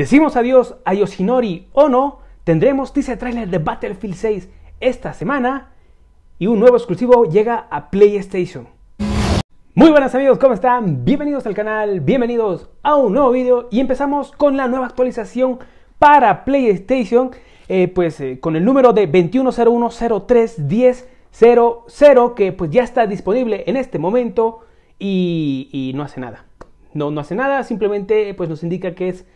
Decimos adiós a Yoshinori no, Tendremos, dice trailer de Battlefield 6 esta semana. Y un nuevo exclusivo llega a PlayStation. Muy buenas amigos, ¿cómo están? Bienvenidos al canal, bienvenidos a un nuevo video. Y empezamos con la nueva actualización para PlayStation. Eh, pues eh, con el número de 2101031000 que pues ya está disponible en este momento y, y no hace nada. No, no hace nada, simplemente pues nos indica que es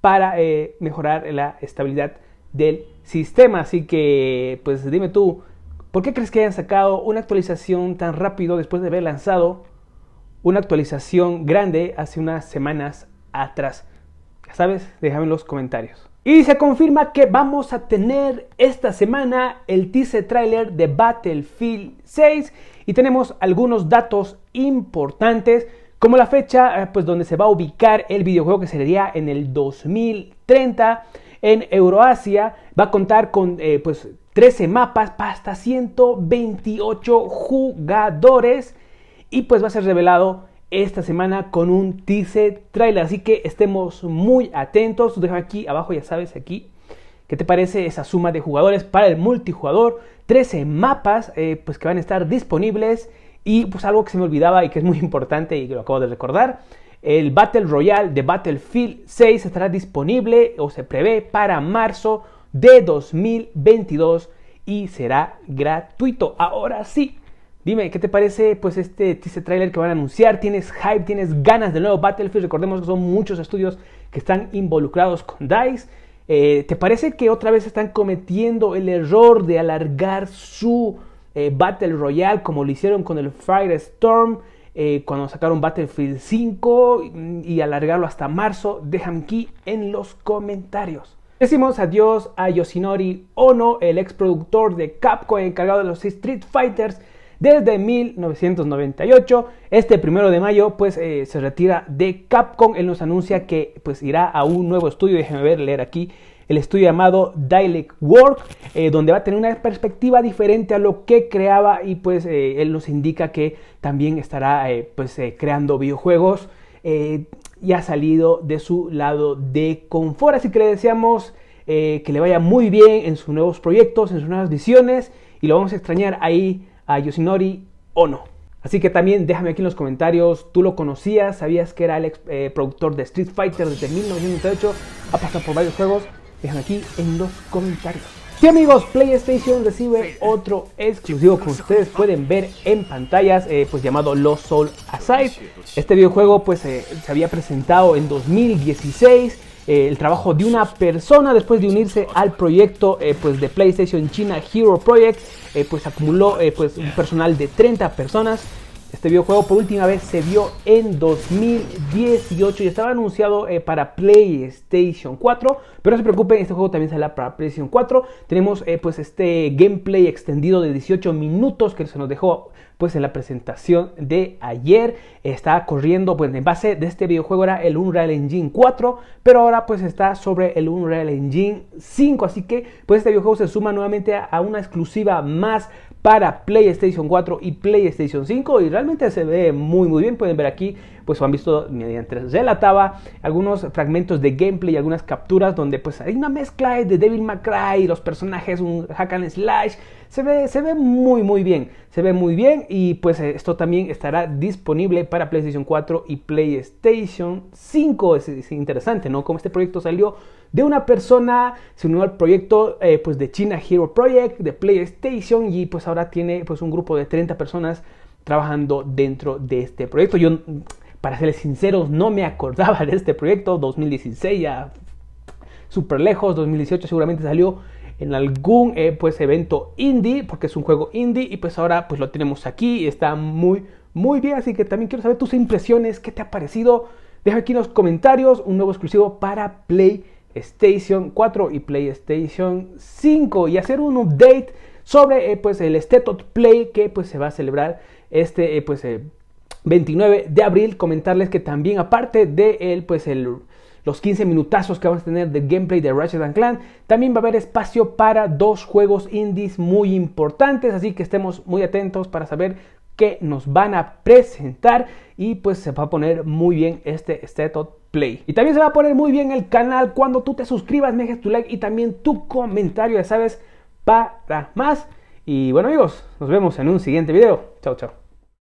para eh, mejorar la estabilidad del sistema. Así que, pues dime tú, ¿por qué crees que hayan sacado una actualización tan rápido después de haber lanzado una actualización grande hace unas semanas atrás? Ya sabes, déjame en los comentarios. Y se confirma que vamos a tener esta semana el teaser trailer de Battlefield 6 y tenemos algunos datos importantes como la fecha eh, pues donde se va a ubicar el videojuego que sería en el 2030 en Euroasia. Va a contar con eh, pues 13 mapas para hasta 128 jugadores y pues va a ser revelado esta semana con un teaser trailer. Así que estemos muy atentos. Deja aquí abajo, ya sabes, aquí. ¿Qué te parece esa suma de jugadores para el multijugador? 13 mapas eh, pues que van a estar disponibles y pues algo que se me olvidaba y que es muy importante y que lo acabo de recordar, el Battle Royale de Battlefield 6 estará disponible o se prevé para marzo de 2022 y será gratuito. Ahora sí, dime, ¿qué te parece pues este trailer que van a anunciar? ¿Tienes hype? ¿Tienes ganas del nuevo Battlefield? Recordemos que son muchos estudios que están involucrados con DICE. Eh, ¿Te parece que otra vez están cometiendo el error de alargar su eh, Battle Royale, como lo hicieron con el Firestorm, eh, cuando sacaron Battlefield 5 y, alargarlo hasta marzo, Dejan aquí en los comentarios. Decimos adiós a Yoshinori Ono, el ex productor de Capcom encargado de los Street Fighters desde 1998. Este primero de mayo pues eh, se retira de Capcom. Él nos anuncia que pues irá a un nuevo estudio. Déjenme ver, leer aquí el estudio llamado Dialect Work, eh, donde va a tener una perspectiva diferente a lo que creaba y pues eh, él nos indica que también estará pues creando videojuegos y ha salido de su lado de confort. Así que le deseamos que le vaya muy bien en sus nuevos proyectos, en sus nuevas visiones y lo vamos a extrañar ahí a o no. Así que también déjame aquí en los comentarios, ¿tú lo conocías? ¿Sabías que era el ex, eh, productor de Street Fighter desde 1998? ¿Ha pasado por varios juegos? Déjame aquí en los comentarios. Sí amigos, PlayStation recibe otro exclusivo que ustedes pueden ver en pantallas, eh, pues llamado Lost Soul Aside. Este videojuego pues eh, se había presentado en 2016 eh, el trabajo de una persona después de unirse al proyecto eh, pues de PlayStation China Hero Project, eh, pues acumuló pues un personal de 30 personas. Este videojuego por última vez se vio en 2018 y estaba anunciado para PlayStation 4. Pero no se preocupen, este juego también saldrá para PlayStation 4. Tenemos pues este gameplay extendido de 18 minutos que se nos dejó pues en la presentación de ayer está corriendo, pues en base de este videojuego era el Unreal Engine 4, pero ahora pues está sobre el Unreal Engine 5, así que pues este videojuego se suma nuevamente a una exclusiva más para PlayStation 4 y PlayStation 5 y realmente se ve muy muy bien, pueden ver aquí pues han visto mediante relataba algunos fragmentos de gameplay y algunas capturas donde pues hay una mezcla de Devil May Cry, los personajes, un hack and slash, se ve, se ve muy muy bien, se ve muy bien y pues eh, esto también estará disponible para PlayStation 4 y PlayStation 5, es, interesante, ¿no? Como este proyecto salió de una persona, se unió al proyecto eh, pues de China Hero Project, de PlayStation y pues ahora tiene pues un grupo de 30 personas trabajando dentro de este proyecto. Yo para serles sinceros, no me acordaba de este proyecto. 2016 ya súper lejos. 2018 seguramente salió en algún eh, pues evento indie, porque es un juego indie y pues ahora pues lo tenemos aquí y está muy muy bien, así que también quiero saber tus impresiones, qué te ha parecido. Deja aquí en los comentarios un nuevo exclusivo para PlayStation 4 y PlayStation 5 y hacer un update sobre eh, pues el State Play que pues se va a celebrar este eh, pues, 29 de abril. Comentarles que también aparte de él, pues el, los 15 minutazos que vamos a tener de gameplay de Ratchet Clan, también va a haber espacio para dos juegos indies muy importantes, así que estemos muy atentos para saber qué nos van a presentar y pues se va a poner muy bien este State Play. Y también se va a poner muy bien el canal cuando tú te suscribas, me dejes tu like y también tu comentario, ya sabes, para más. Y bueno amigos, nos vemos en un siguiente video. Chao, chao.